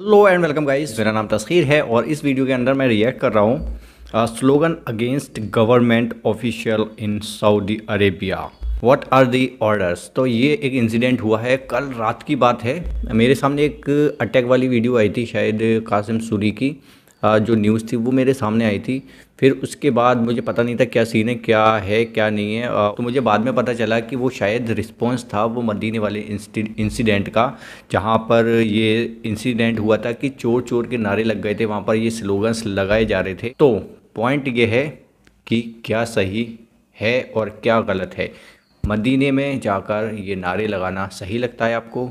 Hello and welcome guys मेरा नाम तस्खीर है और इस वीडियो के अंदर मैं रिएक्ट कर रहा हूँ slogan against government official in Saudi Arabia what are the orders तो ये एक इंसिडेंट हुआ है कल रात की बात है मेरे सामने एक अटैक वाली वीडियो आई थी शायद कासिम सूरी की जो न्यूज़ थी वो मेरे सामने आई थी फिर उसके बाद मुझे पता नहीं था क्या सीन है क्या है क्या नहीं है तो मुझे बाद में पता चला कि वो शायद रिस्पॉन्स था वो मदीने वाले इंसिडेंट का जहाँ पर ये इंसिडेंट हुआ था कि चोर चोर के नारे लग गए थे वहाँ पर ये स्लोगन्स लगाए जा रहे थे तो पॉइंट ये है कि क्या सही है और क्या गलत है मदीने में जाकर ये नारे लगाना सही लगता है आपको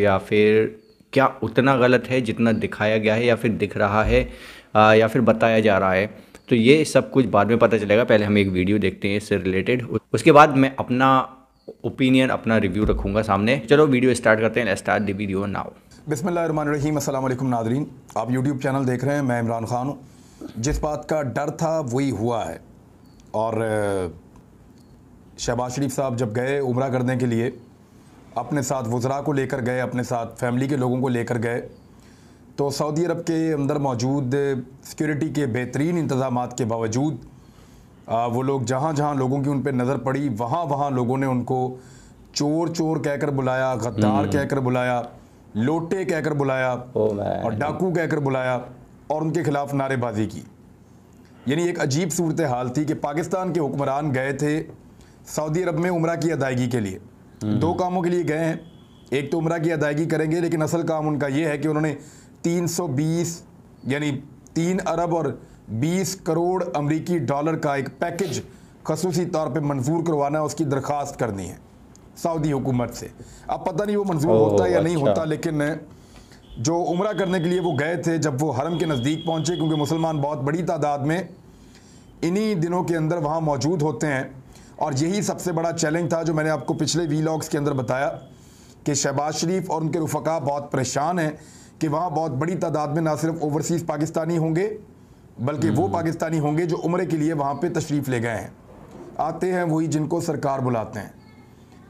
या फिर क्या उतना गलत है जितना दिखाया गया है या फिर दिख रहा है या फिर बताया जा रहा है तो ये सब कुछ बाद में पता चलेगा पहले हम एक वीडियो देखते हैं इससे रिलेटेड उसके बाद मैं अपना ओपिनियन अपना रिव्यू रखूंगा सामने चलो वीडियो स्टार्ट करते हैं स्टार्ट द वीडियो नाउ बिसमीम अल्लाम नादरीन आप यूट्यूब चैनल देख रहे हैं मैं इमरान खान हूँ जिस बात का डर था वही हुआ है और शहबाज शरीफ साहब जब गए उम्र करने के लिए अपने साथ वज़रा को लेकर गए अपने साथ फैमिली के लोगों को लेकर गए तो सऊदी अरब के अंदर मौजूद सिक्योरिटी के बेहतरीन इंतजाम के बावजूद वो लोग जहाँ जहाँ लोगों की उन पर नज़र पड़ी वहाँ वहाँ लोगों ने उनको चोर चोर कहकर बुलाया गद्दार हम्म। कहकर बुलाया लोटे कहकर बुलाया और डाकू कहकर बुलाया और उनके खिलाफ नारेबाजी की यानी एक अजीब सूरत हाल थी कि पाकिस्तान के हुक्मरान गए थे सऊदी अरब में उम्र की अदायगी के लिए हम्म। दो कामों के लिए गए हैं एक तो उम्र की अदायगी करेंगे लेकिन असल काम उनका ये है कि उन्होंने 320 यानी तीन अरब और 20 करोड़ अमरीकी डॉलर का एक पैकेज खसूसी तौर पर मंजूर करवाना है उसकी दरखास्त करनी है सऊदी हुकूमत से अब पता नहीं वो मंजूर होता या अच्छा। नहीं होता लेकिन जो उम्र करने के लिए वो गए थे जब वो हरम के नज़दीक पहुँचे क्योंकि मुसलमान बहुत बड़ी तादाद में इन्हीं दिनों के अंदर वहाँ मौजूद होते हैं और यही सबसे बड़ा चैलेंज था जो मैंने आपको पिछले वी के अंदर बताया कि शहबाज शरीफ और उनके रुफका बहुत परेशान हैं कि वहाँ बहुत बड़ी तादाद में ना सिर्फ ओवरसीज़ पाकिस्तानी होंगे बल्कि वो हम्म। पाकिस्तानी होंगे जो उम्र के लिए वहाँ पर तशरीफ़ ले गए हैं आते हैं वही जिनको सरकार बुलाते हैं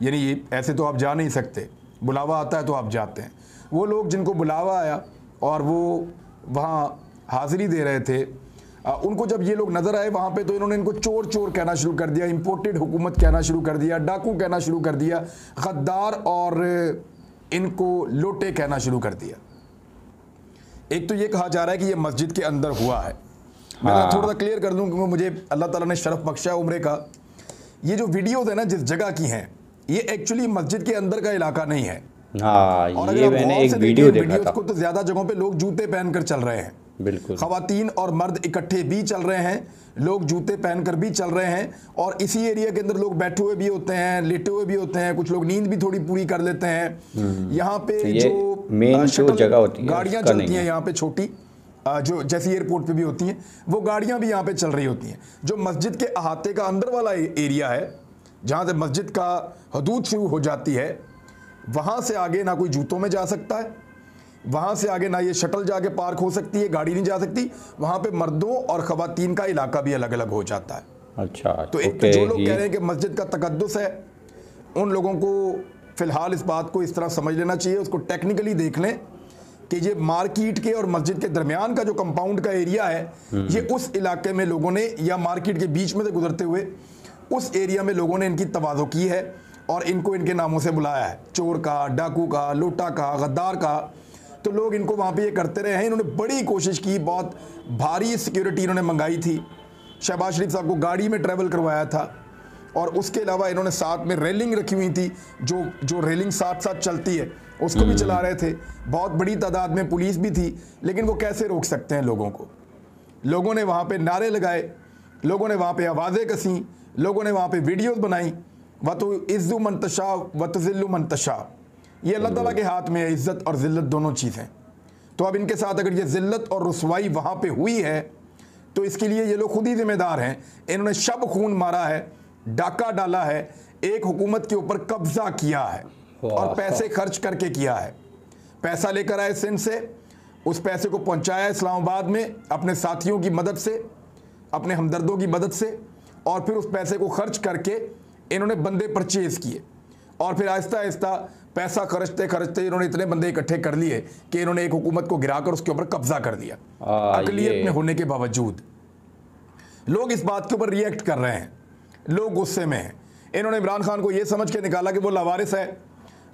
यानी ऐसे तो आप जा नहीं सकते बुलावा आता है तो आप जाते हैं वो लोग जिनको बुलावा आया और वो वहाँ हाज़िरी दे रहे थे आ, उनको जब ये लोग नज़र आए वहाँ पे तो इन्होंने इनको चोर चोर कहना शुरू कर दिया इम्पोर्टेड हुकूमत कहना शुरू कर दिया डाकू कहना शुरू कर दिया गद्दार और इनको लोटे कहना शुरू कर दिया एक तो ये कहा जा रहा है कि ये मस्जिद के अंदर हुआ है मैं हाँ। थोड़ा सा क्लियर कर दूं क्योंकि मुझे अल्लाह ताला ने शरफ बख्शा उम्र का ये जो वीडियोज है ना जिस जगह की हैं ये एक्चुअली मस्जिद के अंदर का इलाका नहीं है हाँ, और अगर ये मैंने एक वीडियो देखा था। को तो ज्यादा जगहों पे लोग जूते पहनकर चल रहे हैं बिल्कुल खातन और मर्द इकट्ठे भी चल रहे हैं लोग जूते पहनकर भी चल रहे हैं और इसी एरिया के अंदर लोग बैठे हुए भी होते हैं लेटे हुए भी होते हैं कुछ लोग नींद भी थोड़ी पूरी कर लेते हैं हम्म। यहाँ पे तो जो मेन जगह होती है गाड़ियाँ चलती हैं यहाँ पे छोटी जो जैसी एयरपोर्ट पे भी होती हैं वो गाड़ियाँ भी यहाँ पे चल रही होती हैं जो मस्जिद के अहाते का अंदर वाला एरिया है जहाँ से मस्जिद का हदूद शुरू हो जाती है वहाँ से आगे ना कोई जूतों में जा सकता है वहाँ से आगे ना ये शटल जाके पार्क हो सकती है गाड़ी नहीं जा सकती वहाँ पे मर्दों और खातन का इलाका भी अलग अलग हो जाता है अच्छा तो एक तो जो लोग कह रहे हैं कि मस्जिद का तकदस है उन लोगों को फ़िलहाल इस बात को इस तरह समझ लेना चाहिए उसको टेक्निकली देख लें कि ये मार्केट के और मस्जिद के दरमियान का जो कंपाउंड का एरिया है हम्म। ये उस इलाके में लोगों ने या मार्केट के बीच में से गुजरते हुए उस एरिया में लोगों ने इनकी तोज़ो की है और इनको इनके नामों से बुलाया है चोर का डाकू का लोटा का गद्दार का तो लोग इनको वहाँ पे ये करते रहे हैं इन्होंने बड़ी कोशिश की बहुत भारी सिक्योरिटी इन्होंने मंगाई थी शहबाज शरीफ साहब को गाड़ी में ट्रैवल करवाया था और उसके अलावा इन्होंने साथ में रेलिंग रखी हुई थी जो जो रेलिंग साथ साथ चलती है उसको भी चला रहे थे बहुत बड़ी तादाद में पुलिस भी थी लेकिन वो कैसे रोक सकते हैं लोगों को लोगों ने वहाँ पर नारे लगाए लोगों ने वहाँ पर आवाज़ें कसी लोगों ने वहाँ पर वीडियोज़ बनाई व तो मंतशा मनतशा मंतशा ये अल्लाह ताला के हाथ में है इज़्ज़त और ज़िल्लत दोनों चीज़ें तो अब इनके साथ अगर ये ज़िल्लत और रसवाई वहाँ पर हुई है तो इसके लिए ये लोग खुद ही ज़िम्मेदार हैं इन्होंने शब खून मारा है डाका डाला है एक हुकूमत के ऊपर कब्ज़ा किया है और पैसे खर्च करके किया है पैसा लेकर आए सिंध से उस पैसे को पहुंचाया इस्लामाबाद में अपने साथियों की मदद से अपने हमदर्दों की मदद से और फिर उस पैसे को खर्च करके इन्होंने बंदे परचेज़ किए और फिर आहिस्ता आहिस्ता पैसा खर्चते खर्चते इन्होंने इतने बंदे इकट्ठे कर लिए कि इन्होंने एक हुकूमत को गिराकर उसके ऊपर कब्जा कर लिया अकलीत में होने के बावजूद लोग इस बात के ऊपर रिएक्ट कर रहे हैं लोग गुस्से में हैं इन्होंने इमरान खान को यह समझ के निकाला कि वो लावारिस है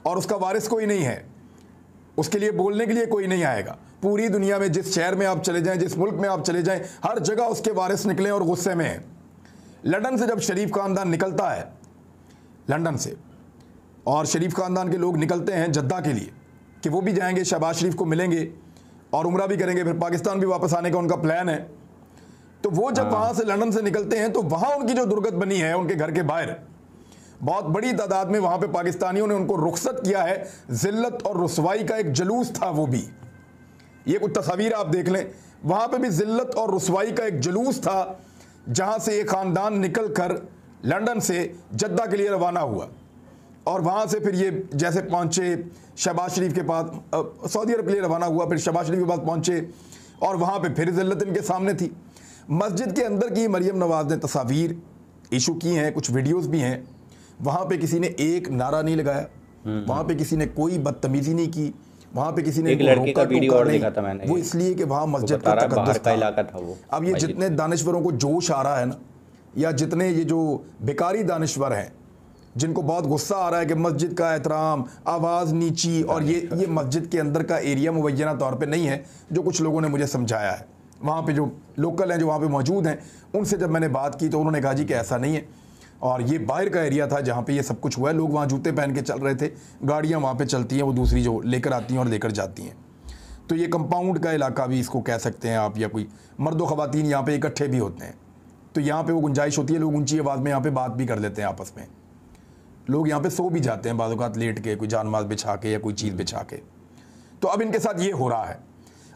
और उसका वारिस कोई नहीं है उसके लिए बोलने के लिए कोई नहीं आएगा पूरी दुनिया में जिस शहर में आप चले जाएं जिस मुल्क में आप चले जाएं हर जगह उसके वारिस निकले और गुस्से में हैं लंदन से जब शरीफ खानदान निकलता है लंदन से और शरीफ ख़ानदान के लोग निकलते हैं जद्दा के लिए कि वो भी जाएंगे शहबाज शरीफ को मिलेंगे और उम्र भी करेंगे फिर पाकिस्तान भी वापस आने का उनका प्लान है तो वो जब हाँ। वहाँ से लंदन से निकलते हैं तो वहाँ उनकी जो दुर्गत बनी है उनके घर के बाहर बहुत बड़ी तादाद में वहाँ पे पाकिस्तानियों ने उनको रुखसत किया है जिल्लत और रसवाई का एक जलूस था वो भी ये कुछ तस्वीर आप देख लें वहाँ पे भी जिल्लत और रसवाई का एक जलूस था जहाँ से ये ख़ानदान निकल कर लंडन से जद्दा के लिए रवाना हुआ और वहाँ से फिर ये जैसे पहुँचे शहबाज शरीफ के पास सऊदी अरब के लिए रवाना हुआ फिर शहबाज शरीफ के पास पहुँचे और वहाँ पर फिर जिल्लत इनके सामने थी मस्जिद के अंदर की मरीम नवाज ने तस्वीर इशू की हैं कुछ वीडियोज़ भी हैं वहाँ पर किसी ने एक नारा नहीं लगाया हम्म, वहाँ पे हम्म। किसी ने कोई बदतमीजी नहीं की वहाँ पे किसी ने एक लड़की का वीडियो और देखा था मैंने वो इसलिए कि वहाँ मस्जिद का था। का इलाका था वो अब ये जितने दानश्वरों को जोश आ रहा है ना या जितने ये जो बेकारी दानश्वर हैं जिनको बहुत गुस्सा आ रहा है कि मस्जिद का एहतराम आवाज़ नीची और ये ये मस्जिद के अंदर का एरिया मुबैना तौर पर नहीं है जो कुछ लोगों ने मुझे समझाया है वहाँ पर जो लोकल हैं जो वहाँ पर मौजूद हैं उनसे जब मैंने बात की तो उन्होंने कहा जी कि ऐसा नहीं है और ये बाहर का एरिया था जहाँ पे ये सब कुछ हुआ है लोग वहाँ जूते पहन के चल रहे थे गाड़ियाँ वहाँ पर चलती हैं वो दूसरी जो लेकर आती हैं और लेकर जाती हैं तो ये कंपाउंड का इलाका भी इसको कह सकते हैं आप या कोई मर्द ख़वान यहाँ पर इकट्ठे भी होते हैं तो यहाँ पर वो गुंजाइश होती है लोग ऊँची आवाज़ में यहाँ पर बात भी कर लेते हैं आपस में लोग यहाँ पे सो भी जाते हैं बाज़ात लेट के कोई जान माल बिछा के या कोई चीज़ बिछा के तो अब इनके साथ ये हो रहा है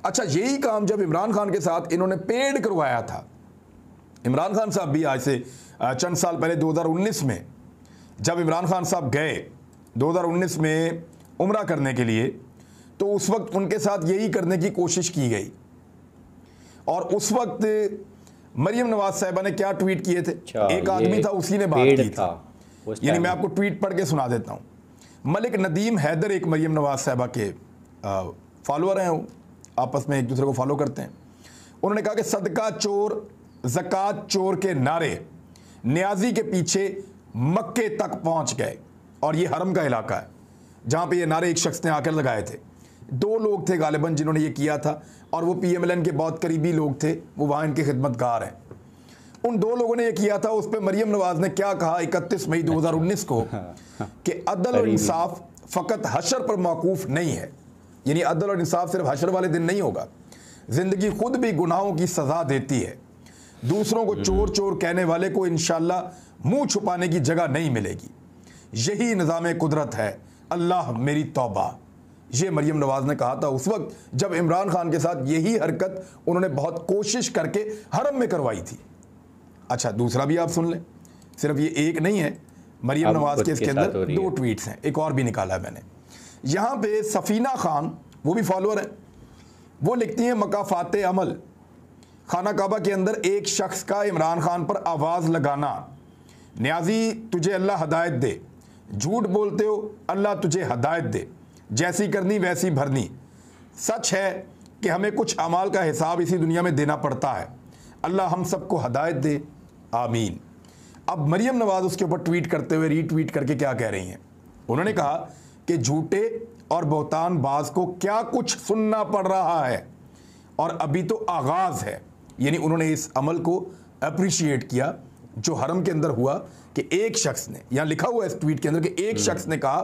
अच्छा यही काम जब इमरान खान के साथ इन्होंने पेड करवाया था इमरान खान साहब भी आज से चंद साल पहले 2019 में जब इमरान खान साहब गए 2019 में उम्र करने के लिए तो उस वक्त उनके साथ यही करने की कोशिश की गई और उस वक्त मरियम नवाज साहिबा ने क्या ट्वीट किए थे अच्छा, एक आदमी था उसी ने बात की था यानी मैं आपको ट्वीट पढ़ के सुना देता हूँ मलिक नदीम हैदर एक मरीम नवाज साहबा के फॉलोअर हैं वो आपस में एक दूसरे को फॉलो करते हैं उन्होंने कहा कि सदका चोर जक़ात चोर के नारे न्याजी के पीछे मक्के तक पहुंच गए और ये हरम का इलाका है जहां पे ये नारे एक शख्स ने आकर लगाए थे दो लोग थे गालिबन जिन्होंने ये किया था और वो पीएमएलएन के बहुत करीबी लोग थे वो वहाँ इनके खिदमतगार हैं उन दो लोगों ने ये किया था उस पर मरियम नवाज ने क्या कहा 31 मई 2019 को कि अदल और इंसाफ फ़कत हशर पर मौकूफ़ नहीं है यानी अदल और इंसाफ सिर्फ हशर वाले दिन नहीं होगा ज़िंदगी खुद भी गुनाहों की सज़ा देती है दूसरों को हम्म। चोर चोर कहने वाले को इन मुंह छुपाने की जगह नहीं मिलेगी यही निज़ाम कुदरत है अल्लाह मेरी तौबा ये मरियम नवाज़ ने कहा था उस वक्त जब इमरान खान के साथ यही हरकत उन्होंने बहुत कोशिश करके हरम में करवाई थी अच्छा दूसरा भी आप सुन लें सिर्फ ये एक नहीं है मरियम नवाज के इसके अंदर दो ट्वीट्स हैं एक और भी निकाला है मैंने यहाँ पे सफ़ीना खान वो भी फॉलोअर है वो लिखती हैं मकाफात अमल खाना काबा के अंदर एक शख्स का इमरान खान पर आवाज़ लगाना न्याजी तुझे अल्लाह हदायत दे झूठ बोलते हो अल्लाह तुझे हदायत दे जैसी करनी वैसी भरनी सच है कि हमें कुछ अमाल का हिसाब इसी दुनिया में देना पड़ता है अल्लाह हम सबको हदायत दे आमीन अब मरियम नवाज उसके ऊपर ट्वीट करते हुए रीट्वीट करके क्या कह रही हैं उन्होंने कहा कि झूठे और बहुतान बाज को क्या कुछ सुनना पड़ रहा है और अभी तो आगाज़ है यानी उन्होंने इस अमल को अप्रिशिएट किया जो हरम के अंदर हुआ कि एक शख्स ने यहां लिखा हुआ है इस ट्वीट के अंदर कि एक हम्म। शख्स ने कहा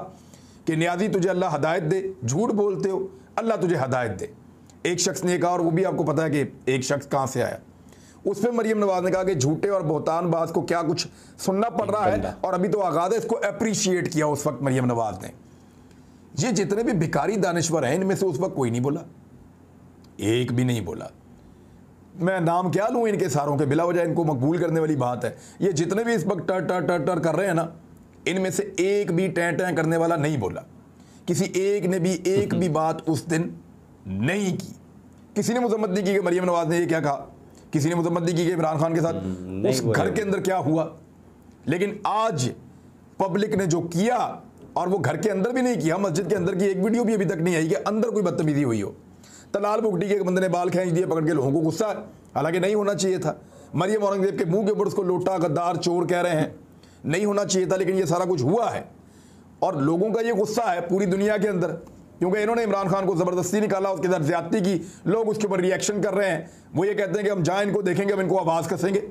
कि न्याजी तुझे अल्लाह हदायत दे झूठ बोलते हो अल्लाह तुझे हदायत दे एक शख्स ने कहा और वो भी आपको पता है कि एक शख्स कहां से आया उस पर मरियम नवाज ने कहा कि झूठे और बहुतानबाज को क्या कुछ सुनना पड़ रहा है और अभी तो आगाज है इसको अप्रीशिएट किया उस वक्त मरियम नवाज ने ये जितने भी भिकारी दानश्वर हैं इनमें से उस वक्त कोई नहीं बोला एक भी नहीं बोला मैं नाम क्या लूँ इनके सारों के बिला वजह इनको मकबूल करने वाली बात है ये जितने भी इस वक्त टर टर टर टर कर रहे हैं ना इनमें से एक भी टें टें करने वाला नहीं बोला किसी एक ने भी एक हम्म। भी बात उस दिन नहीं की किसी ने मुजम्मत नहीं की कि मरियम नवाज ने यह क्या कहा किसी ने मजम्मत नहीं की कि इमरान खान के साथ हम्म, उस घर के अंदर क्या हुआ लेकिन आज पब्लिक ने जो किया और वो घर के अंदर भी नहीं किया मस्जिद के अंदर की एक वीडियो भी अभी तक नहीं आई कि अंदर कोई बदतमीजी हुई हो तलाल बुगटी के एक बंदे ने बाल खींच दिए पकड़ के लोगों को गुस्सा हालांकि नहीं होना चाहिए था मरियम औरंगजेब के मुंह के ऊपर उसको लोटा गद्दार चोर कह रहे हैं नहीं होना चाहिए था लेकिन ये सारा कुछ हुआ है और लोगों का ये गुस्सा है पूरी दुनिया के अंदर क्योंकि इन्होंने इमरान खान को ज़बरदस्ती निकाला उसके अंदर ज्यादती की लोग उसके ऊपर रिएक्शन कर रहे हैं वो ये कहते हैं कि हम जाए इनको देखेंगे हम इनको आवाज़ कसेंगे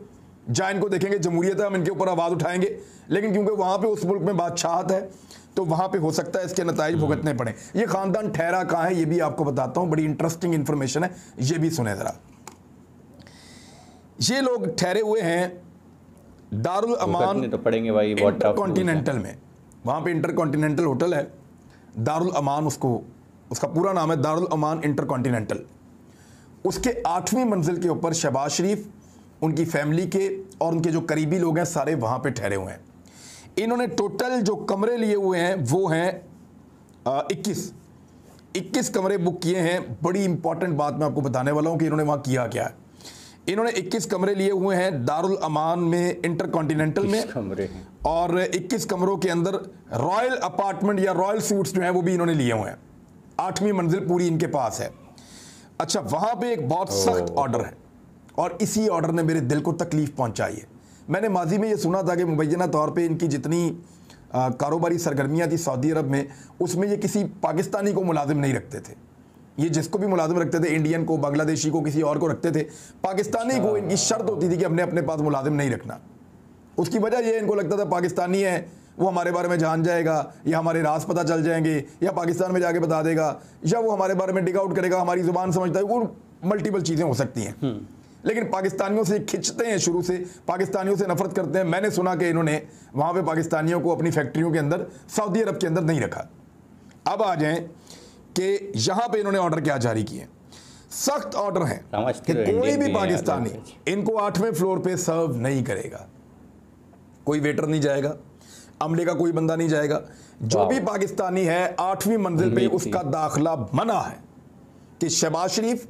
जाए इनको देखेंगे जमहूरियत है हम इनके ऊपर आवाज़ उठाएंगे लेकिन क्योंकि वहाँ पर उस मुल्क में बादशाहत है तो वहाँ पर हो सकता है इसके नतज हम्म। भुगतने पड़े ये ख़ानदान ठहरा कहाँ है ये भी आपको बताता हूँ बड़ी इंटरेस्टिंग इन्फॉर्मेशन है ये भी सुने ज़रा ये लोग ठहरे हुए हैं दारुल अमान तो पढ़ेंगे भाई इंटर कॉन्टीनेंटल में वहाँ पे इंटर कॉन्टीनेंटल होटल है दारुल अमान उसको उसका पूरा नाम है दारुल अमान इंटर कॉन्टीनेंटल उसके आठवीं मंजिल के ऊपर शहबाज शरीफ उनकी फैमिली के और उनके जो करीबी लोग हैं सारे वहाँ पर ठहरे हुए हैं इन्होंने टोटल जो कमरे लिए हुए हैं वो हैं इक्कीस इक्कीस कमरे बुक किए हैं बड़ी इंपॉर्टेंट बात मैं आपको बताने वाला हूँ कि इन्होंने वहाँ किया क्या है इन्होंने 21 कमरे लिए हुए हैं दारुल अमान में इंटरकॉन्टिनेंटल में कमरे और 21 कमरों के अंदर रॉयल अपार्टमेंट या रॉयल सूट्स जो हैं वो भी इन्होंने लिए हुए हैं आठवीं मंजिल पूरी इनके पास है अच्छा वहां पे एक बहुत सख्त ऑर्डर है और इसी ऑर्डर ने मेरे दिल को तकलीफ पहुंचाई है मैंने माजी में ये सुना था कि मुबैना तौर पर इनकी जितनी कारोबारी सरगर्मियाँ थी सऊदी अरब में उसमें ये किसी पाकिस्तानी को मुलाजिम नहीं रखते थे ये जिसको भी मुलाजिम रखते थे इंडियन को बांग्लादेशी को किसी और को रखते थे पाकिस्तानी को अच्छा। इनकी शर्त होती थी कि हमने अपने पास मुलाजिम नहीं रखना उसकी वजह ये इनको लगता था पाकिस्तानी है वो हमारे बारे में जान जाएगा या हमारे रास पता चल जाएंगे या पाकिस्तान में जाके बता देगा या वो हमारे बारे में डिग आउट करेगा हमारी ज़ुबान समझता है वो मल्टीपल चीज़ें हो सकती हैं हम्म। लेकिन पाकिस्तानियों से खिंचते हैं शुरू से पाकिस्तानियों से नफरत करते हैं मैंने सुना कि इन्होंने वहाँ पर पाकिस्तानियों को अपनी फैक्ट्रियों के अंदर सऊदी अरब के अंदर नहीं रखा अब आ जाए कि यहां पे इन्होंने ऑर्डर क्या जारी किए सख्त ऑर्डर है कि तो कोई भी पाकिस्तानी इनको आठवें फ्लोर पे सर्व नहीं करेगा कोई वेटर नहीं जाएगा अमले का कोई बंदा नहीं जाएगा जो भी पाकिस्तानी है आठवीं मंजिल पे उसका दाखला मना है कि शहबाज शरीफ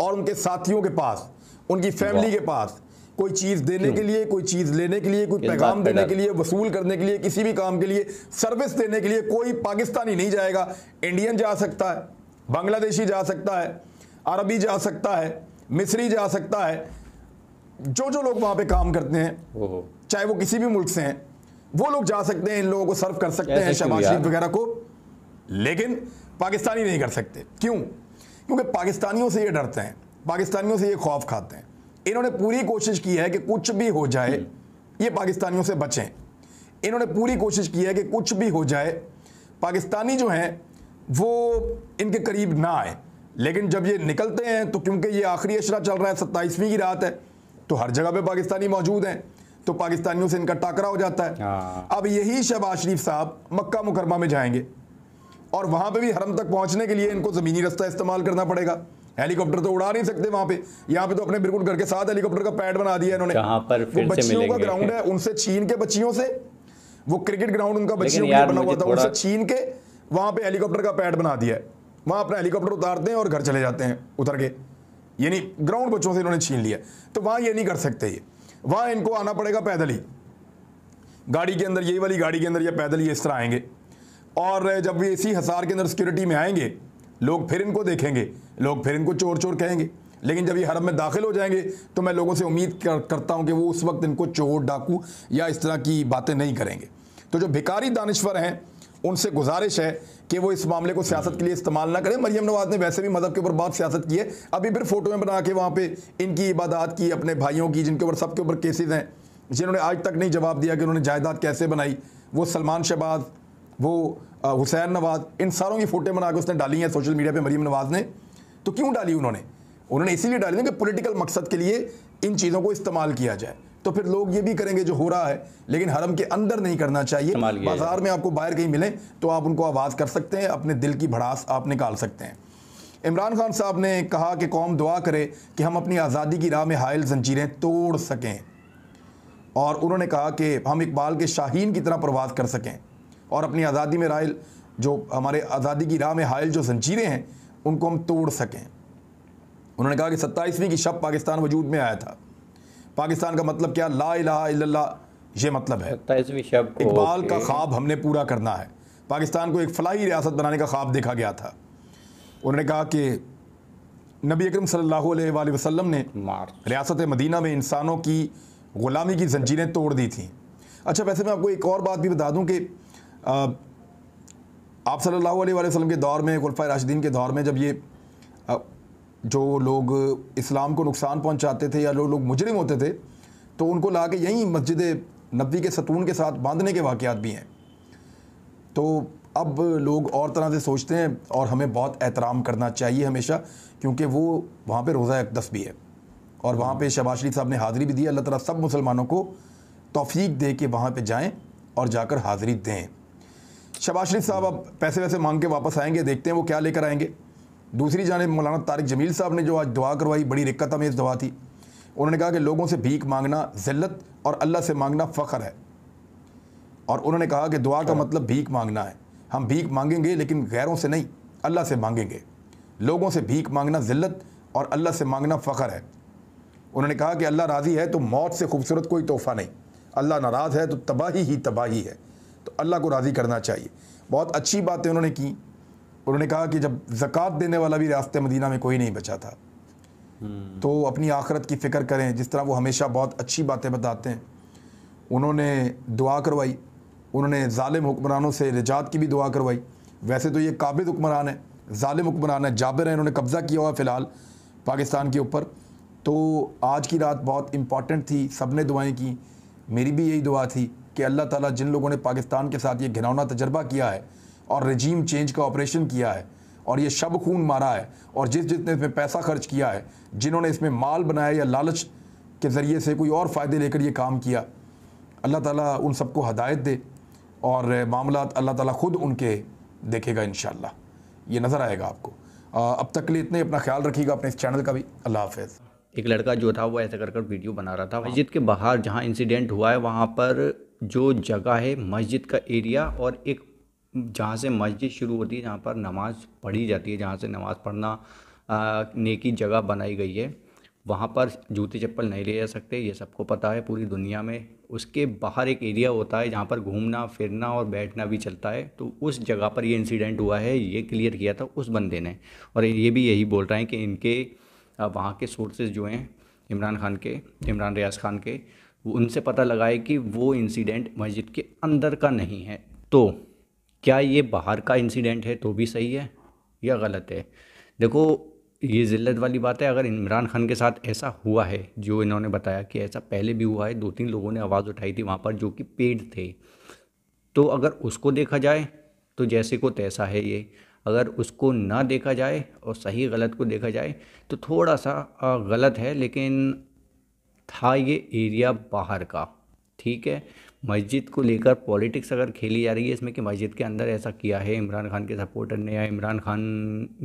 और उनके साथियों के पास उनकी फैमिली के पास कोई चीज़ देने के लिए कोई चीज़ लेने के लिए कोई पैगाम देने के लिए वसूल करने के लिए किसी भी काम के लिए सर्विस देने के लिए कोई पाकिस्तानी नहीं जाएगा इंडियन जा सकता है बांग्लादेशी जा सकता है अरबी जा सकता है मिस्री जा सकता है जो जो लोग वहाँ पे काम करते हैं चाहे वो किसी भी मुल्क से हैं वो लोग जा सकते हैं इन लोगों को सर्व कर सकते हैं शहबाज शरीफ वगैरह को लेकिन पाकिस्तानी नहीं कर सकते क्यों क्योंकि पाकिस्तानियों से ये डरते हैं पाकिस्तानियों से ये खौफ खाते हैं इन्होंने पूरी कोशिश की है कि कुछ भी हो जाए हम्म। ये पाकिस्तानियों से बचें इन्होंने पूरी कोशिश की है कि कुछ भी हो जाए पाकिस्तानी जो हैं वो इनके करीब ना आए लेकिन जब ये निकलते हैं तो क्योंकि ये आखिरी अशरा चल रहा है सत्ताईसवीं की रात है तो हर जगह पे पाकिस्तानी मौजूद हैं तो पाकिस्तानियों से इनका टाकरा हो जाता है हाँ। अब यही शहबाज शरीफ साहब मक्का मुकरमा में जाएंगे और वहाँ पे भी हरम तक पहुँचने के लिए इनको ज़मीनी रास्ता इस्तेमाल करना पड़ेगा हेलीकॉप्टर तो उड़ा नहीं सकते वहां पे यहाँ पे तो अपने बिल्कुल घर के साथ हेलीकॉप्टर का पैड बना दिया इन्होंने पर फिर वो बच्चियों का ग्राउंड है उनसे छीन के बच्चियों से वो क्रिकेट ग्राउंड उनका बच्चियों का बना हुआ था उनसे छीन के वहां पे हेलीकॉप्टर का पैड बना दिया है वहां अपना हेलीकॉप्टर उतारते हैं और घर चले जाते हैं उतर के यानी ग्राउंड बच्चों से इन्होंने छीन लिया तो वहां ये नहीं कर सकते ये वहां इनको आना पड़ेगा पैदल ही गाड़ी के अंदर यही वाली गाड़ी के अंदर या पैदल ही इस तरह आएंगे और जब ये इसी हसार के अंदर सिक्योरिटी में आएंगे लोग फिर इनको देखेंगे लोग फिर इनको चोर चोर कहेंगे लेकिन जब ये हरम में दाखिल हो जाएंगे तो मैं लोगों से उम्मीद कर, करता हूँ कि वो उस वक्त इनको चोर डाकू या इस तरह की बातें नहीं करेंगे तो जो भिकारी दानश्वर हैं उनसे गुजारिश है कि वो इस मामले को सियासत के लिए इस्तेमाल ना करें मरियम नवाज ने वैसे भी मज़हब के ऊपर बहुत सियासत की है अभी फिर फोटोएं बना के वहाँ पर इनकी इबादत की अपने भाइयों की जिनके ऊपर सबके ऊपर केसेज हैं जिन्होंने आज तक नहीं जवाब दिया कि उन्होंने जायदाद कैसे बनाई वो सलमान शहबाज वो हुसैन नवाज इन सारों की फ़ोटो बना के उसने डाली हैं सोशल मीडिया पर मरीम नवाज ने तो क्यों डाली उन्होंने उन्होंने इसीलिए डाली कि पोलिटिकल मकसद के लिए इन चीज़ों को इस्तेमाल किया जाए तो फिर लोग ये भी करेंगे जो हो रहा है लेकिन हरम के अंदर नहीं करना चाहिए बाजार में आपको बाहर कहीं मिलें तो आप उनको आवाज़ कर सकते हैं अपने दिल की भड़ास आप निकाल सकते हैं इमरान खान साहब ने कहा कि कौम दुआ करे कि हम अपनी आज़ादी की राह में हायल जंजीरें तोड़ सकें और उन्होंने कहा कि हम इकबाल के शाहीन की तरह प्रवास कर सकें और अपनी आज़ादी में रायल जो हमारे आज़ादी की राह में हायल जो जंजीरें हैं उनको हम तोड़ सकें उन्होंने कहा कि सत्ताईसवीं की शब पाकिस्तान वजूद में आया था पाकिस्तान का मतलब क्या ला इला ये मतलब है शब इकबाल का ख्वाब हमने पूरा करना है पाकिस्तान को एक फलाही रियासत बनाने का ख्वाब देखा गया था उन्होंने कहा कि नबी अक्रम सल्लल्लाहु वसलम ने रियासत मदीना में इंसानों की ग़ुलामी की जंजीरें तोड़ दी थी अच्छा वैसे मैं आपको एक और बात भी बता दूँ कि आप सल्लल्लाहु अलैहि वसल्लम के दौर में खुलफ़ा राशिदीन के दौर में जब ये जो लोग इस्लाम को नुकसान पहुंचाते थे या लोग लोग मुजरिम होते थे तो उनको ला के यहीं मस्जिद नबी के सतून के साथ बांधने के वाक़ात भी हैं तो अब लोग और तरह से सोचते हैं और हमें बहुत एहतराम करना चाहिए हमेशा क्योंकि वो वहाँ पर रोज़ा अकदस भी है और वहाँ पर शबाज शरीफ साहब ने हाज़िरी भी दी अल्लाह तला सब मुसलमानों को तोफ़ी दे के वहाँ पर जाएँ और जाकर हाज़िरी दें शबाज शरीफ साहब अब पैसे वैसे मांग के वापस आएंगे देखते हैं वो क्या लेकर आएंगे दूसरी जानब मौलाना तारिक जमील साहब ने जो आज दुआ करवाई बड़ी रिक्कत हमें दुआ थी उन्होंने कहा कि लोगों से भीख मांगना जिल्लत और अल्लाह से मांगना फ़ख्र है और उन्होंने कहा कि दुआ का हाँ। मतलब भीख मांगना है हम भीख मांगेंगे लेकिन गैरों से नहीं अल्लाह से मांगेंगे लोगों से भीख मांगना जिल्लत और अल्लाह से मांगना फ़ख्र है उन्होंने कहा कि अल्लाह राज़ी है तो मौत से खूबसूरत कोई तोहफ़ा नहीं अल्लाह नाराज़ है तो तबाही ही तबाही है तो अल्लाह को राज़ी करना चाहिए बहुत अच्छी बातें उन्होंने की उन्होंने कहा कि जब ज़क़़त देने वाला भी रास्ते मदीना में कोई नहीं बचा था हम्म। तो अपनी आखरत की फ़िक्र करें जिस तरह वो हमेशा बहुत अच्छी बातें बताते हैं उन्होंने दुआ करवाई उन्होंने ालिम हुक्मरानों से निजात की भी दुआ करवाई वैसे तो ये काबिल हुक्मरान है ालिम हुक्मरान है जाबिर हैं इन्होंने कब्ज़ा किया हुआ फ़िलहाल पाकिस्तान के ऊपर तो आज की रात बहुत इम्पॉर्टेंट थी सब ने दुआएँ की मेरी भी यही दुआ थी कि अल्लाह ताला जिन लोगों ने पाकिस्तान के साथ ये घिनौना तजर्बा किया है और रजीम चेंज का ऑपरेशन किया है और ये शब खून मारा है और जिस जिसने इसमें पैसा खर्च किया है जिन्होंने इसमें माल बनाया या लालच के ज़रिए से कोई और फ़ायदे लेकर ये काम किया अल्लाह ताला उन सबको हदायत दे और मामला अल्लाह ताला ख़ुद उनके देखेगा इन ये नज़र आएगा आपको अब तक के लिए इतने अपना ख्याल रखिएगा अपने इस चैनल का भी अल्लाह हाफ़ एक लड़का जो था वो ऐसा कर कर वीडियो बना रहा था मस्जिद के बाहर जहाँ इंसिडेंट हुआ है वहाँ पर जो जगह है मस्जिद का एरिया और एक जहाँ से मस्जिद शुरू होती है जहाँ पर नमाज़ पढ़ी जाती है जहाँ से नमाज़ पढ़ना नेकी जगह बनाई गई है वहाँ पर जूते चप्पल नहीं ले जा सकते ये सबको पता है पूरी दुनिया में उसके बाहर एक एरिया होता है जहाँ पर घूमना फिरना और बैठना भी चलता है तो उस जगह पर ये इंसिडेंट हुआ है ये क्लियर किया था उस बंदे ने और ये भी यही बोल रहे हैं कि इनके वहाँ के सोर्सेज जो हैं इमरान खान के इमरान रियाज खान के उनसे पता लगाए कि वो इंसिडेंट मस्जिद के अंदर का नहीं है तो क्या ये बाहर का इंसिडेंट है तो भी सही है या गलत है देखो ये ज़िल्लत वाली बात है अगर इमरान खान के साथ ऐसा हुआ है जो इन्होंने बताया कि ऐसा पहले भी हुआ है दो तीन लोगों ने आवाज़ उठाई थी वहाँ पर जो कि पेड थे तो अगर उसको देखा जाए तो जैसे को तैसा है ये अगर उसको ना देखा जाए और सही गलत को देखा जाए तो थोड़ा सा गलत है लेकिन था ये एरिया बाहर का ठीक है मस्जिद को लेकर पॉलिटिक्स अगर खेली जा रही है इसमें कि मस्जिद के अंदर ऐसा किया है इमरान खान के सपोर्टर ने या इमरान खान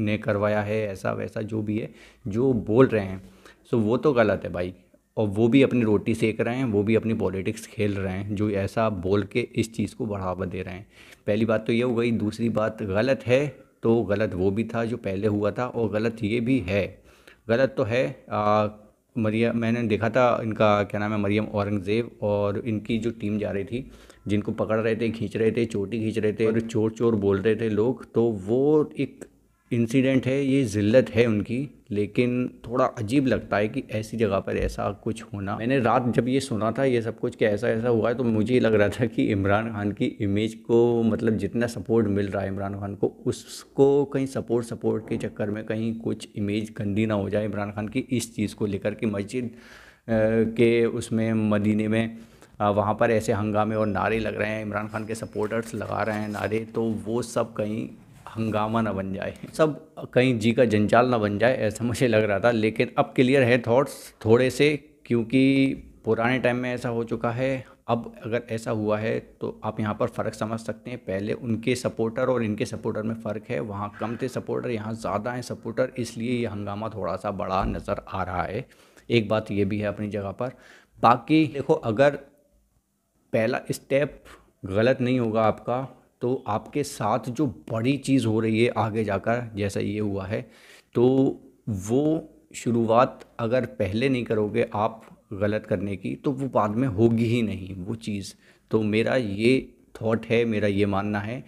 ने करवाया है ऐसा वैसा जो भी है जो बोल रहे हैं सो वो तो गलत है भाई और वो भी अपनी रोटी सेक रहे हैं वो भी अपनी पॉलिटिक्स खेल रहे हैं जो ऐसा बोल के इस चीज़ को बढ़ावा दे रहे हैं पहली बात तो ये हो गई दूसरी बात गलत है तो गलत वो भी था जो पहले हुआ था और गलत ये भी है गलत तो है आ, मरियम मैंने देखा था इनका क्या नाम है मरियम औरंगज़ेब और इनकी जो टीम जा रही थी जिनको पकड़ रहे थे खींच रहे थे चोटी खींच रहे थे और चोर चोर बोल रहे थे लोग तो वो एक इंसिडेंट है ये ज़िल्लत है उनकी लेकिन थोड़ा अजीब लगता है कि ऐसी जगह पर ऐसा कुछ होना मैंने रात जब ये सुना था ये सब कुछ कि ऐसा ऐसा हुआ है तो मुझे लग रहा था कि इमरान खान की इमेज को मतलब जितना सपोर्ट मिल रहा है इमरान खान को उसको कहीं सपोर्ट सपोर्ट के चक्कर में कहीं कुछ इमेज गंदी ना हो जाए इमरान खान की इस चीज़ को लेकर कि मस्जिद के उसमें मदीने में वहाँ पर ऐसे हंगामे और नारे लग रहे हैं इमरान खान के सपोर्टर्स लगा रहे हैं नारे तो वो सब कहीं हंगामा ना बन जाए सब कहीं जी का जंजाल ना बन जाए ऐसा मुझे लग रहा था लेकिन अब क्लियर है थॉट्स थोड़े से क्योंकि पुराने टाइम में ऐसा हो चुका है अब अगर ऐसा हुआ है तो आप यहाँ पर फ़र्क समझ सकते हैं पहले उनके सपोर्टर और इनके सपोर्टर में फ़र्क है वहाँ कम थे सपोर्टर यहाँ ज़्यादा हैं सपोर्टर इसलिए ये हंगामा थोड़ा सा बड़ा नज़र आ रहा है एक बात ये भी है अपनी जगह पर बाकी देखो अगर पहला स्टेप गलत नहीं होगा आपका तो आपके साथ जो बड़ी चीज़ हो रही है आगे जाकर जैसा ये हुआ है तो वो शुरुआत अगर पहले नहीं करोगे आप गलत करने की तो वो बाद में होगी ही नहीं वो चीज़ तो मेरा ये थॉट है मेरा ये मानना है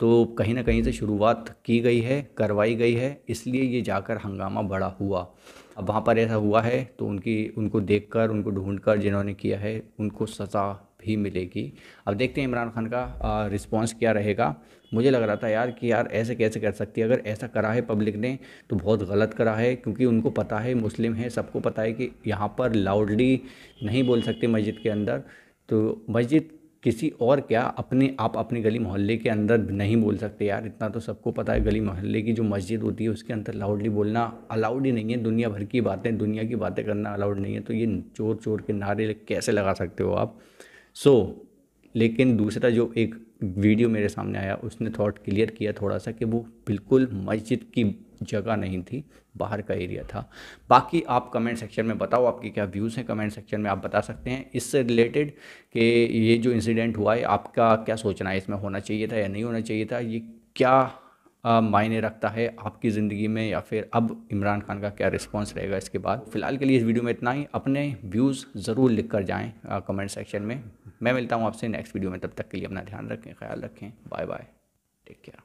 तो कहीं ना कहीं से शुरुआत की गई है करवाई गई है इसलिए ये जाकर हंगामा बड़ा हुआ अब वहाँ पर ऐसा हुआ है तो उनकी उनको देखकर उनको ढूंढकर जिन्होंने किया है उनको सज़ा ही मिलेगी अब देखते हैं इमरान खान का रिस्पॉन्स क्या रहेगा मुझे लग रहा था यार कि यार ऐसे कैसे कर सकती है अगर ऐसा करा है पब्लिक ने तो बहुत गलत करा है क्योंकि उनको पता है मुस्लिम है सबको पता है कि यहाँ पर लाउडली नहीं बोल सकते मस्जिद के अंदर तो मस्जिद किसी और क्या अपने आप अपने गली मोहल्ले के अंदर नहीं बोल सकते यार इतना तो सबको पता है गली मोहल्ले की जो मस्जिद होती है उसके अंदर लाउडली बोलना अलाउड ही नहीं है दुनिया भर की बातें दुनिया की बातें करना अलाउड नहीं है तो ये चोर चोर के नारे कैसे लगा सकते हो आप सो so, लेकिन दूसरा जो एक वीडियो मेरे सामने आया उसने थॉट क्लियर किया थोड़ा सा कि वो बिल्कुल मस्जिद की जगह नहीं थी बाहर का एरिया था बाकी आप कमेंट सेक्शन में बताओ आपके क्या व्यूज़ हैं कमेंट सेक्शन में आप बता सकते हैं इससे रिलेटेड कि ये जो इंसिडेंट हुआ है आपका क्या सोचना है इसमें होना चाहिए था या नहीं होना चाहिए था ये क्या मायने रखता है आपकी ज़िंदगी में या फिर अब इमरान खान का क्या रिस्पॉन्स रहेगा इसके बाद फ़िलहाल के लिए इस वीडियो में इतना ही अपने व्यूज़ ज़रूर लिख कर जाएँ कमेंट सेक्शन में मैं मिलता हूँ आपसे नेक्स्ट वीडियो में तब तक के लिए अपना ध्यान रखें ख्याल रखें बाय बाय टेक केयर